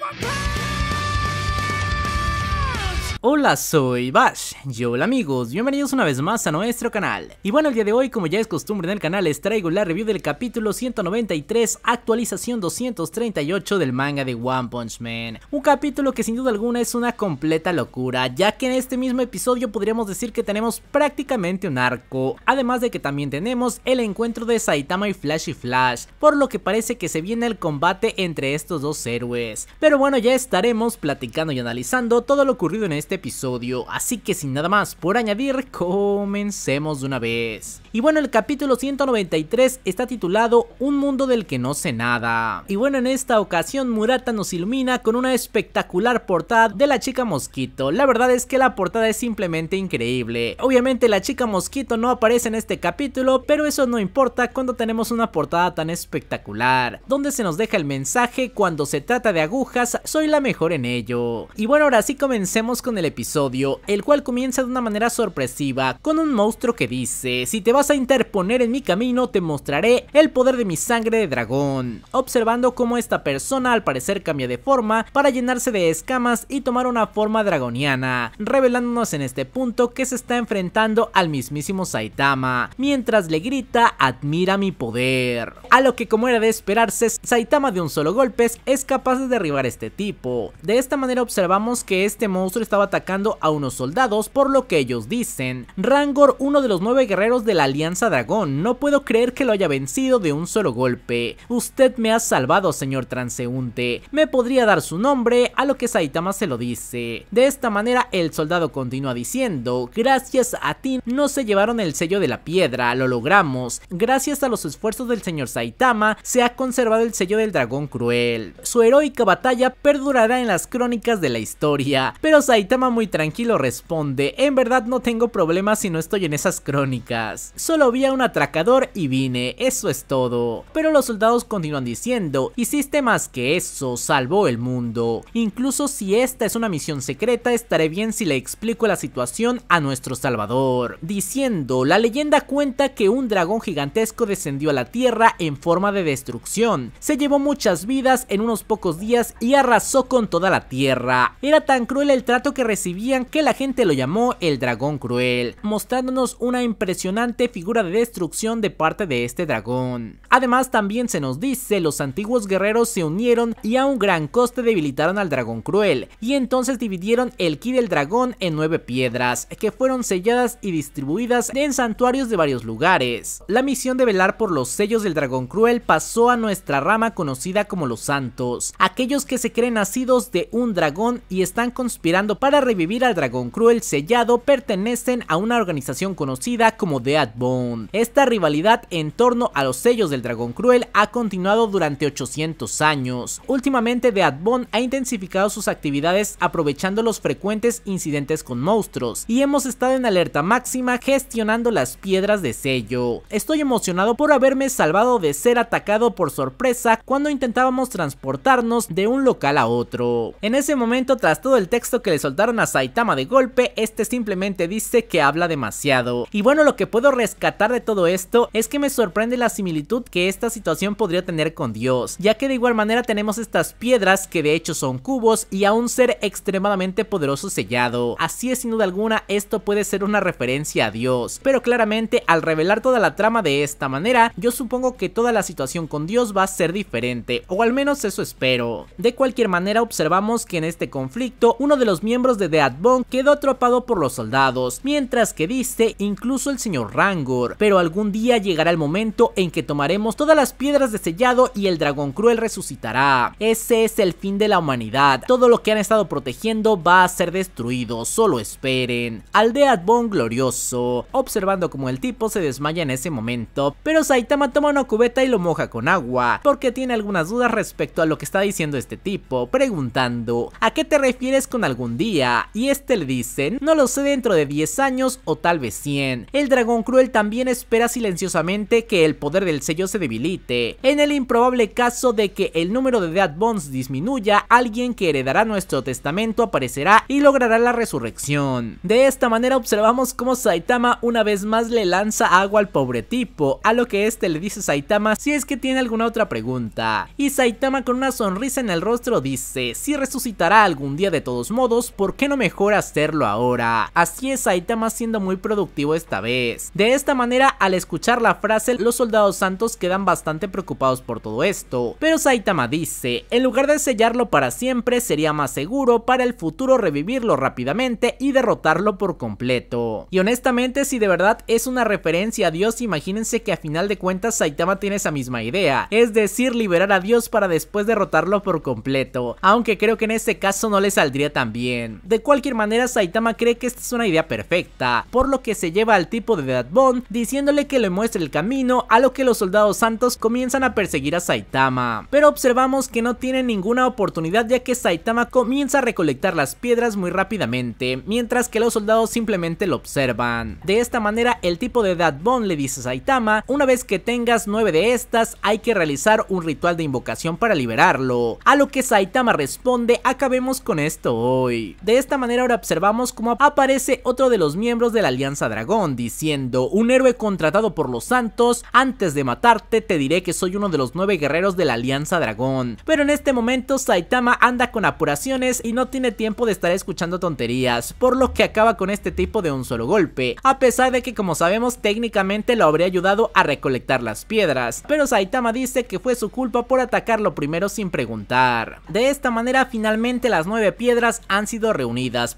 my power. Hola, soy Bash. Yo hola amigos, bienvenidos una vez más a nuestro canal. Y bueno, el día de hoy, como ya es costumbre en el canal, les traigo la review del capítulo 193, actualización 238 del manga de One Punch Man. Un capítulo que sin duda alguna es una completa locura, ya que en este mismo episodio podríamos decir que tenemos prácticamente un arco, además de que también tenemos el encuentro de Saitama y Flash y Flash, por lo que parece que se viene el combate entre estos dos héroes. Pero bueno, ya estaremos platicando y analizando todo lo ocurrido en este este episodio, así que sin nada más por añadir, comencemos de una vez. Y bueno, el capítulo 193 está titulado Un mundo del que no sé nada. Y bueno, en esta ocasión Murata nos ilumina con una espectacular portada de la chica mosquito. La verdad es que la portada es simplemente increíble. Obviamente la chica mosquito no aparece en este capítulo, pero eso no importa cuando tenemos una portada tan espectacular, donde se nos deja el mensaje cuando se trata de agujas, soy la mejor en ello. Y bueno, ahora sí comencemos con el episodio, el cual comienza de una manera sorpresiva con un monstruo que dice, si te vas a interponer en mi camino te mostraré el poder de mi sangre de dragón, observando cómo esta persona al parecer cambia de forma para llenarse de escamas y tomar una forma dragoniana, revelándonos en este punto que se está enfrentando al mismísimo Saitama, mientras le grita admira mi poder, a lo que como era de esperarse, Saitama de un solo golpe es capaz de derribar a este tipo, de esta manera observamos que este monstruo estaba atacando a unos soldados por lo que ellos dicen. Rangor, uno de los nueve guerreros de la Alianza Dragón, no puedo creer que lo haya vencido de un solo golpe. Usted me ha salvado señor transeúnte, me podría dar su nombre a lo que Saitama se lo dice. De esta manera el soldado continúa diciendo, gracias a ti no se llevaron el sello de la piedra, lo logramos. Gracias a los esfuerzos del señor Saitama se ha conservado el sello del dragón cruel. Su heroica batalla perdurará en las crónicas de la historia, pero Saitama muy tranquilo responde, en verdad no tengo problemas si no estoy en esas crónicas, solo vi a un atracador y vine, eso es todo. Pero los soldados continúan diciendo, hiciste más que eso, salvó el mundo. Incluso si esta es una misión secreta, estaré bien si le explico la situación a nuestro salvador. Diciendo, la leyenda cuenta que un dragón gigantesco descendió a la tierra en forma de destrucción, se llevó muchas vidas en unos pocos días y arrasó con toda la tierra. Era tan cruel el trato que recibían que la gente lo llamó el dragón cruel, mostrándonos una impresionante figura de destrucción de parte de este dragón. Además también se nos dice los antiguos guerreros se unieron y a un gran coste debilitaron al dragón cruel y entonces dividieron el ki del dragón en nueve piedras que fueron selladas y distribuidas en santuarios de varios lugares. La misión de velar por los sellos del dragón cruel pasó a nuestra rama conocida como los santos, aquellos que se creen nacidos de un dragón y están conspirando para revivir al dragón cruel sellado pertenecen a una organización conocida como The Bond. Esta rivalidad en torno a los sellos del dragón cruel ha continuado durante 800 años. Últimamente The Bond ha intensificado sus actividades aprovechando los frecuentes incidentes con monstruos y hemos estado en alerta máxima gestionando las piedras de sello. Estoy emocionado por haberme salvado de ser atacado por sorpresa cuando intentábamos transportarnos de un local a otro. En ese momento tras todo el texto que le soltaron a Saitama de golpe, este simplemente dice que habla demasiado. Y bueno, lo que puedo rescatar de todo esto es que me sorprende la similitud que esta situación podría tener con Dios, ya que de igual manera tenemos estas piedras que de hecho son cubos y a un ser extremadamente poderoso sellado. Así es, sin duda alguna, esto puede ser una referencia a Dios, pero claramente al revelar toda la trama de esta manera, yo supongo que toda la situación con Dios va a ser diferente, o al menos eso espero. De cualquier manera, observamos que en este conflicto, uno de los miembros de Dead Bone quedó atrapado por los soldados, mientras que viste incluso el señor Rangor, pero algún día llegará el momento en que tomaremos todas las piedras de sellado y el dragón cruel resucitará. Ese es el fin de la humanidad, todo lo que han estado protegiendo va a ser destruido, solo esperen. Al Dead Bone glorioso, observando como el tipo se desmaya en ese momento, pero Saitama toma una cubeta y lo moja con agua, porque tiene algunas dudas respecto a lo que está diciendo este tipo, preguntando, ¿a qué te refieres con algún día? y este le dicen no lo sé dentro de 10 años o tal vez 100. El dragón cruel también espera silenciosamente que el poder del sello se debilite. En el improbable caso de que el número de Dead Bonds disminuya, alguien que heredará nuestro testamento aparecerá y logrará la resurrección. De esta manera observamos cómo Saitama una vez más le lanza agua al pobre tipo, a lo que este le dice Saitama si es que tiene alguna otra pregunta. Y Saitama con una sonrisa en el rostro dice, si resucitará algún día de todos modos, por ¿por qué no mejor hacerlo ahora? Así es Saitama siendo muy productivo esta vez. De esta manera, al escuchar la frase, los soldados santos quedan bastante preocupados por todo esto. Pero Saitama dice, en lugar de sellarlo para siempre, sería más seguro para el futuro revivirlo rápidamente y derrotarlo por completo. Y honestamente, si de verdad es una referencia a Dios, imagínense que a final de cuentas Saitama tiene esa misma idea, es decir, liberar a Dios para después derrotarlo por completo, aunque creo que en este caso no le saldría tan bien. De cualquier manera, Saitama cree que esta es una idea perfecta, por lo que se lleva al tipo de Dead Bond diciéndole que le muestre el camino, a lo que los soldados santos comienzan a perseguir a Saitama. Pero observamos que no tiene ninguna oportunidad ya que Saitama comienza a recolectar las piedras muy rápidamente, mientras que los soldados simplemente lo observan. De esta manera, el tipo de Dead Bond le dice a Saitama, una vez que tengas nueve de estas, hay que realizar un ritual de invocación para liberarlo. A lo que Saitama responde, acabemos con esto hoy. De esta manera ahora observamos cómo aparece otro de los miembros de la Alianza Dragón diciendo, un héroe contratado por los santos, antes de matarte te diré que soy uno de los nueve guerreros de la Alianza Dragón. Pero en este momento Saitama anda con apuraciones y no tiene tiempo de estar escuchando tonterías, por lo que acaba con este tipo de un solo golpe, a pesar de que como sabemos técnicamente lo habría ayudado a recolectar las piedras, pero Saitama dice que fue su culpa por atacarlo primero sin preguntar. De esta manera finalmente las nueve piedras han sido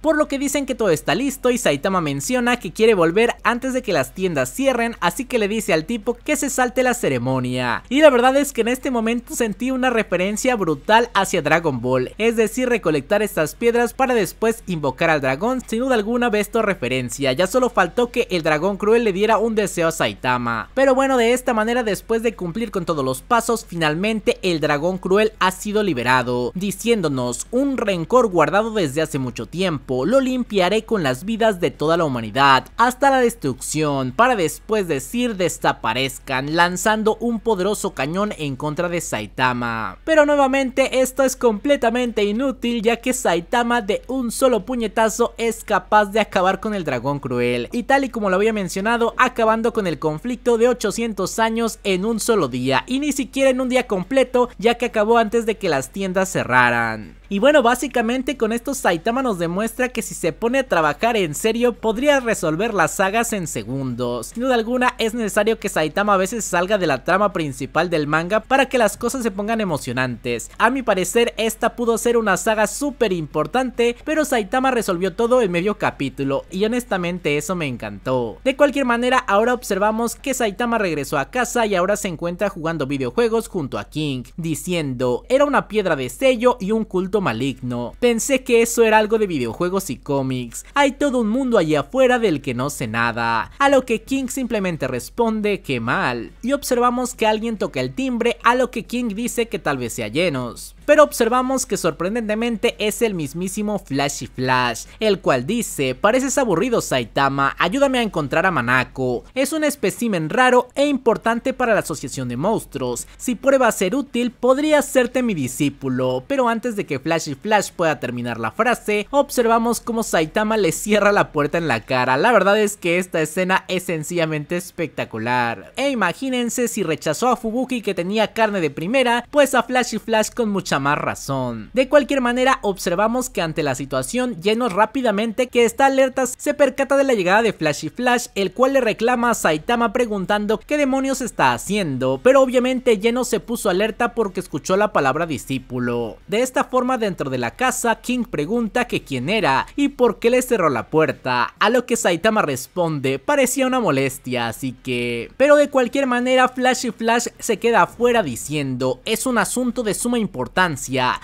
por lo que dicen que todo está listo y Saitama menciona que quiere volver antes de que las tiendas cierren, así que le dice al tipo que se salte la ceremonia. Y la verdad es que en este momento sentí una referencia brutal hacia Dragon Ball, es decir, recolectar estas piedras para después invocar al dragón, sin duda alguna ve esto referencia, ya solo faltó que el dragón cruel le diera un deseo a Saitama. Pero bueno, de esta manera después de cumplir con todos los pasos, finalmente el dragón cruel ha sido liberado, diciéndonos un rencor guardado desde hace mucho tiempo, lo limpiaré con las vidas de toda la humanidad hasta la destrucción para después decir desaparezcan lanzando un poderoso cañón en contra de Saitama. Pero nuevamente esto es completamente inútil ya que Saitama de un solo puñetazo es capaz de acabar con el dragón cruel y tal y como lo había mencionado acabando con el conflicto de 800 años en un solo día y ni siquiera en un día completo ya que acabó antes de que las tiendas cerraran. Y bueno básicamente con esto Saitama nos demuestra que si se pone a trabajar en serio podría resolver las sagas en segundos. Sin duda alguna es necesario que Saitama a veces salga de la trama principal del manga para que las cosas se pongan emocionantes. A mi parecer esta pudo ser una saga súper importante, pero Saitama resolvió todo en medio capítulo y honestamente eso me encantó. De cualquier manera ahora observamos que Saitama regresó a casa y ahora se encuentra jugando videojuegos junto a King, diciendo era una piedra de sello y un culto maligno. Pensé que eso era algo de videojuegos y cómics. Hay todo un mundo allá afuera del que no sé nada. A lo que King simplemente responde que mal. Y observamos que alguien toca el timbre a lo que King dice que tal vez sea llenos pero observamos que sorprendentemente es el mismísimo Flashy Flash, el cual dice, pareces aburrido Saitama, ayúdame a encontrar a Manako, es un espécimen raro e importante para la asociación de monstruos, si prueba ser útil podría serte mi discípulo, pero antes de que Flashy Flash pueda terminar la frase, observamos como Saitama le cierra la puerta en la cara, la verdad es que esta escena es sencillamente espectacular, e imagínense si rechazó a Fubuki que tenía carne de primera, pues a Flashy Flash con mucha más razón. De cualquier manera, observamos que ante la situación, Llenos rápidamente que está alerta se percata de la llegada de Flash y Flash, el cual le reclama a Saitama preguntando qué demonios está haciendo, pero obviamente lleno se puso alerta porque escuchó la palabra discípulo. De esta forma, dentro de la casa, King pregunta que quién era y por qué le cerró la puerta, a lo que Saitama responde, parecía una molestia, así que... Pero de cualquier manera, Flash y Flash se queda afuera diciendo, es un asunto de suma importancia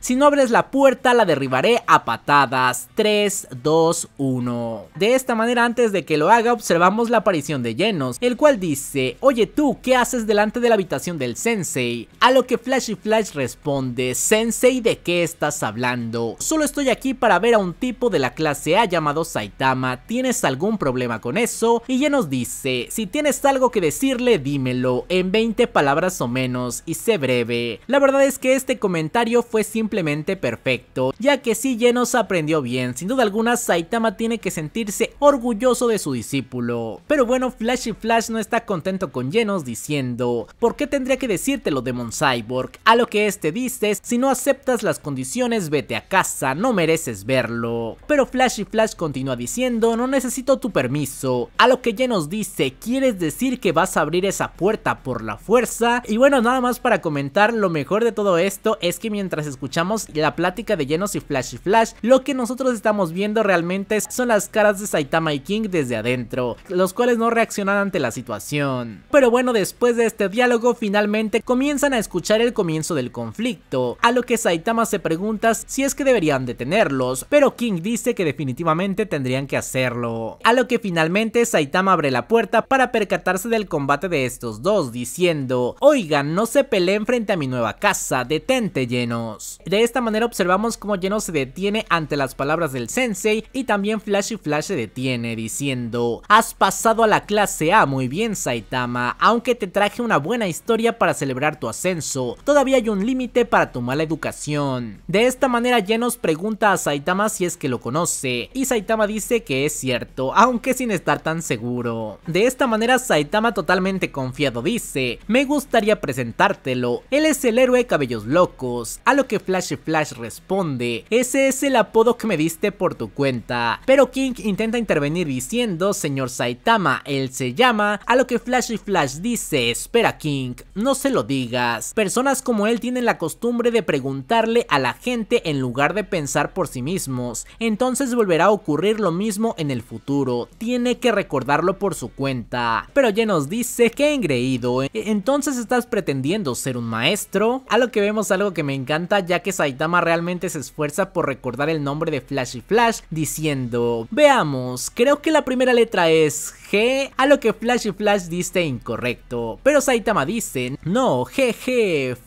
si no abres la puerta la derribaré a patadas. 3, 2, 1. De esta manera antes de que lo haga observamos la aparición de Genos, el cual dice, oye tú, ¿qué haces delante de la habitación del Sensei? A lo que Flash y Flash responde, Sensei, ¿de qué estás hablando? Solo estoy aquí para ver a un tipo de la clase A llamado Saitama, ¿tienes algún problema con eso? Y Genos dice, si tienes algo que decirle, dímelo, en 20 palabras o menos, y sé breve. La verdad es que este comentario fue simplemente perfecto, ya que si Genos aprendió bien, sin duda alguna Saitama tiene que sentirse orgulloso de su discípulo. Pero bueno, Flash y Flash no está contento con Genos diciendo, ¿por qué tendría que decírtelo Demon Cyborg? A lo que este dice si no aceptas las condiciones vete a casa, no mereces verlo. Pero Flash y Flash continúa diciendo, no necesito tu permiso, a lo que Genos dice, ¿quieres decir que vas a abrir esa puerta por la fuerza? Y bueno, nada más para comentar, lo mejor de todo esto es que mientras escuchamos la plática de Genos y Flash y Flash, lo que nosotros estamos viendo realmente son las caras de Saitama y King desde adentro, los cuales no reaccionan ante la situación. Pero bueno, después de este diálogo finalmente comienzan a escuchar el comienzo del conflicto, a lo que Saitama se pregunta si es que deberían detenerlos, pero King dice que definitivamente tendrían que hacerlo. A lo que finalmente Saitama abre la puerta para percatarse del combate de estos dos, diciendo, oigan, no se peleen frente a mi nueva casa, detente Jen. De esta manera observamos cómo Genos se detiene ante las palabras del sensei y también Flash y Flash se detiene diciendo Has pasado a la clase A muy bien Saitama, aunque te traje una buena historia para celebrar tu ascenso, todavía hay un límite para tu mala educación. De esta manera Genos pregunta a Saitama si es que lo conoce y Saitama dice que es cierto, aunque sin estar tan seguro. De esta manera Saitama totalmente confiado dice, me gustaría presentártelo, él es el héroe cabellos locos, a lo que Flash Flash responde, ese es el apodo que me diste por tu cuenta. Pero King intenta intervenir diciendo, señor Saitama, él se llama, a lo que Flash Flash dice, espera King, no se lo digas. Personas como él tienen la costumbre de preguntarle a la gente en lugar de pensar por sí mismos, entonces volverá a ocurrir lo mismo en el futuro, tiene que recordarlo por su cuenta. Pero ya nos dice que engreído, ¿eh? entonces estás pretendiendo ser un maestro, a lo que vemos algo que me me encanta ya que Saitama realmente se esfuerza por recordar el nombre de Flash y Flash diciendo, veamos, creo que la primera letra es G, a lo que Flash y Flash dice incorrecto, pero Saitama dice, no, GG,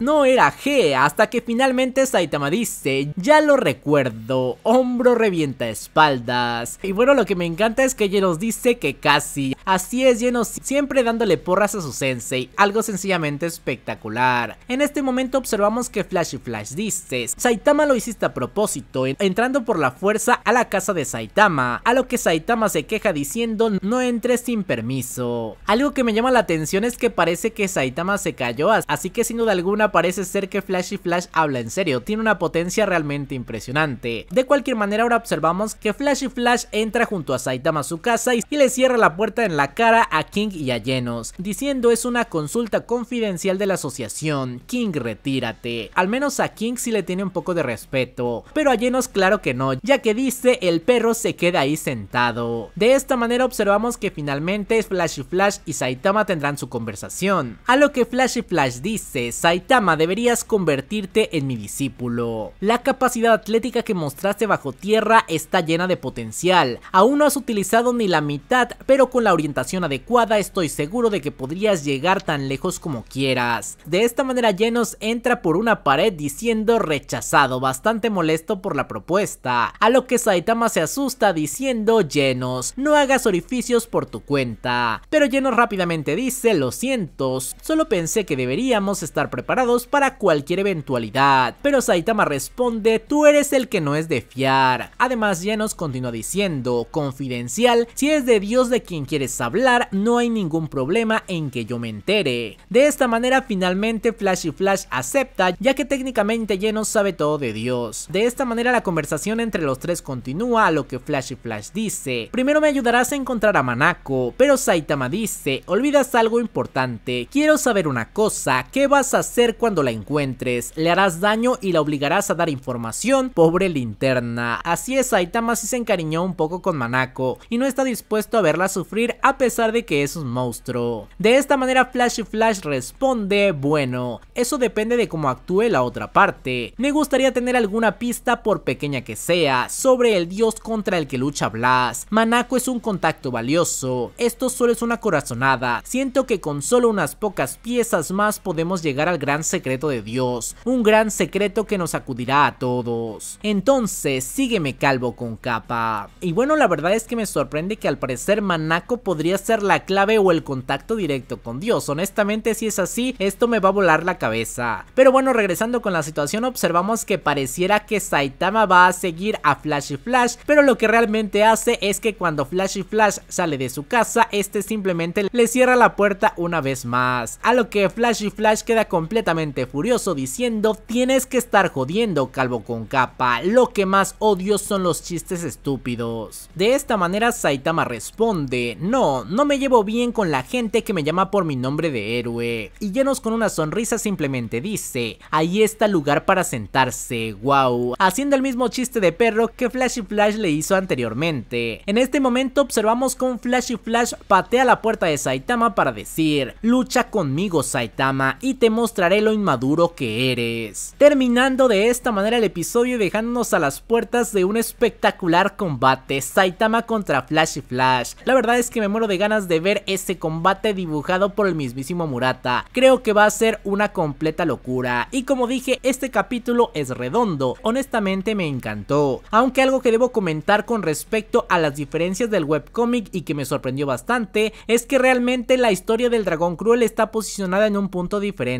no era G, hasta que finalmente Saitama dice, ya lo recuerdo, hombro revienta espaldas. Y bueno, lo que me encanta es que Genos dice que casi, así es Genos siempre dándole porras a su sensei, algo sencillamente espectacular. En este momento observamos que Flash y Flash dice, Saitama lo hiciste a propósito, entrando por la fuerza a la casa de Saitama, a lo que Saitama se queja diciendo no entres sin permiso. Algo que me llama la atención es que parece que Saitama se cayó, así que sin duda alguna parece ser que Flash y Flash habla en serio, tiene una potencia realmente impresionante. De cualquier manera ahora observamos que Flash y Flash entra junto a Saitama a su casa y le cierra la puerta en la cara a King y a Genos, diciendo es una consulta confidencial de la asociación, King retírate. Al menos a King si le tiene un poco de respeto, pero a Genos claro que no, ya que dice el perro se queda ahí sentado. De esta manera observamos que finalmente Flashy Flash y Saitama tendrán su conversación, a lo que Flash y Flash dice Saitama, deberías convertirte en mi discípulo. La capacidad atlética que mostraste bajo tierra está llena de potencial. Aún no has utilizado ni la mitad, pero con la orientación adecuada estoy seguro de que podrías llegar tan lejos como quieras. De esta manera Genos entra por una pared diciendo rechazado, bastante molesto por la propuesta. A lo que Saitama se asusta diciendo Genos, no hagas orificios por tu cuenta. Pero Genos rápidamente dice, lo siento, solo pensé que deberíamos estar preparados para cualquier eventualidad. Pero Saitama responde, tú eres el que no es de fiar. Además, Genos continúa diciendo, confidencial, si es de Dios de quien quieres hablar, no hay ningún problema en que yo me entere. De esta manera, finalmente Flash y Flash acepta, ya que técnicamente Genos sabe todo de Dios. De esta manera, la conversación entre los tres continúa, a lo que Flash y Flash dice, primero me ayudarás a encontrar a Manako, pero Saitama dice, olvidas algo importante, quiero saber una cosa, ¿qué va vas a hacer cuando la encuentres? Le harás daño y la obligarás a dar información, pobre linterna. Así es, Saitama se encariñó un poco con Manako y no está dispuesto a verla sufrir a pesar de que es un monstruo. De esta manera Flash Flash responde, bueno, eso depende de cómo actúe la otra parte. Me gustaría tener alguna pista, por pequeña que sea, sobre el dios contra el que lucha Blas. Manako es un contacto valioso, esto solo es una corazonada, siento que con solo unas pocas piezas más podemos llegar al gran secreto de Dios, un gran secreto que nos acudirá a todos. Entonces, sígueme calvo con capa. Y bueno, la verdad es que me sorprende que al parecer Manako podría ser la clave o el contacto directo con Dios. Honestamente, si es así, esto me va a volar la cabeza. Pero bueno, regresando con la situación, observamos que pareciera que Saitama va a seguir a Flash y Flash, pero lo que realmente hace es que cuando Flash y Flash sale de su casa, este simplemente le cierra la puerta una vez más, a lo que Flash y Flash queda completamente furioso diciendo tienes que estar jodiendo calvo con capa, lo que más odio son los chistes estúpidos. De esta manera Saitama responde, no, no me llevo bien con la gente que me llama por mi nombre de héroe. Y llenos con una sonrisa simplemente dice, ahí está lugar para sentarse, wow, haciendo el mismo chiste de perro que Flashy Flash le hizo anteriormente. En este momento observamos con Flashy Flash patea la puerta de Saitama para decir, lucha conmigo Saitama y te mostraré lo inmaduro que eres. Terminando de esta manera el episodio y dejándonos a las puertas de un espectacular combate, Saitama contra Flash y Flash. La verdad es que me muero de ganas de ver ese combate dibujado por el mismísimo Murata. Creo que va a ser una completa locura. Y como dije, este capítulo es redondo. Honestamente me encantó. Aunque algo que debo comentar con respecto a las diferencias del webcómic y que me sorprendió bastante, es que realmente la historia del dragón cruel está posicionada en un punto diferente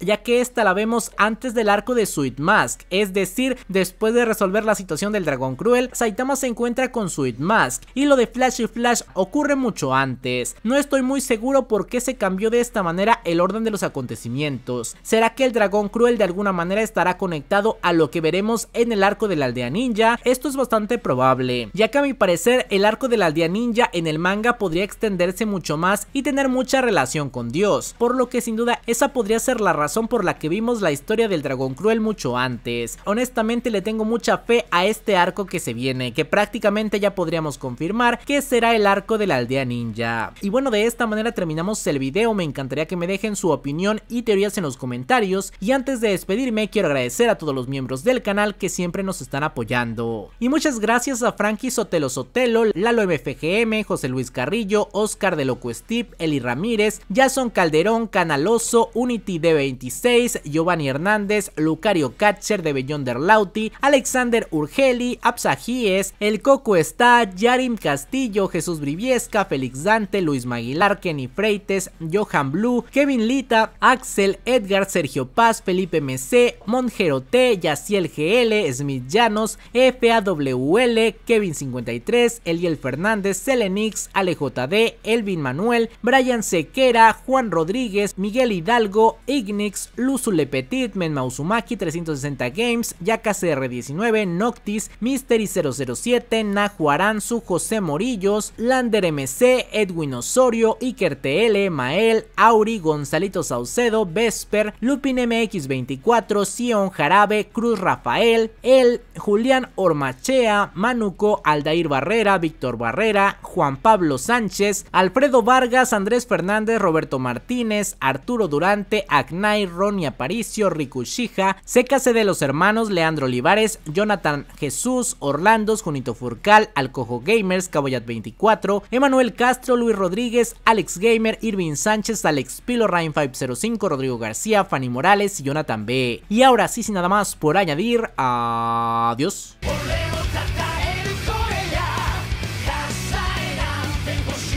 ya que esta la vemos antes del arco de Sweet Mask, es decir, después de resolver la situación del dragón cruel, Saitama se encuentra con Sweet Mask, y lo de Flash y Flash ocurre mucho antes. No estoy muy seguro por qué se cambió de esta manera el orden de los acontecimientos. ¿Será que el dragón cruel de alguna manera estará conectado a lo que veremos en el arco de la aldea ninja? Esto es bastante probable, ya que a mi parecer el arco de la aldea ninja en el manga podría extenderse mucho más y tener mucha relación con Dios, por lo que sin duda esa podría ser la razón por la que vimos la historia del dragón cruel mucho antes. Honestamente le tengo mucha fe a este arco que se viene, que prácticamente ya podríamos confirmar que será el arco de la aldea ninja. Y bueno, de esta manera terminamos el video, me encantaría que me dejen su opinión y teorías en los comentarios. Y antes de despedirme, quiero agradecer a todos los miembros del canal que siempre nos están apoyando. Y muchas gracias a Frankie Sotelo Sotelo, Lalo MFGM, José Luis Carrillo, Oscar de Loco Steve, Eli Ramírez, Jason Calderón, Canaloso, Unity d de 26, Giovanni Hernández, Lucario Katcher de Beyonder Lauti, Alexander Urgeli, Absajíes, El Coco está, Yarim Castillo, Jesús Briviesca, Félix Dante, Luis Maguilar, Kenny Freites, Johan Blue, Kevin Lita, Axel, Edgar, Sergio Paz, Felipe MC, Monjero T, Yaciel GL, Smith Llanos, FAWL, Kevin 53, Eliel Fernández, Selenix, AleJD, Elvin Manuel, Brian Sequera, Juan Rodríguez, Miguel Hidalgo, Ignix, lusul Petit, Menmausumaki 360 Games, cr 19 Noctis, Mystery 007, Nahuaranzu, José Morillos, Lander MC, Edwin Osorio, Iker TL, Mael, Auri, Gonzalito Saucedo, Vesper, Lupin MX24, Sion Jarabe, Cruz Rafael, El, Julián Ormachea, Manuco, Aldair Barrera, Víctor Barrera, Juan Pablo Sánchez, Alfredo Vargas, Andrés Fernández, Roberto Martínez, Arturo Durante, Agnai, y Ronnie Aparicio, Rikushija, sécase de los hermanos Leandro Olivares, Jonathan Jesús, Orlandos, Junito Furcal, Alcojo Gamers, Caboyat 24, Emanuel Castro, Luis Rodríguez, Alex Gamer, Irving Sánchez, Alex Pilo, Ryan 505, Rodrigo García, Fanny Morales y Jonathan B. Y ahora sí, sin nada más por añadir, adiós.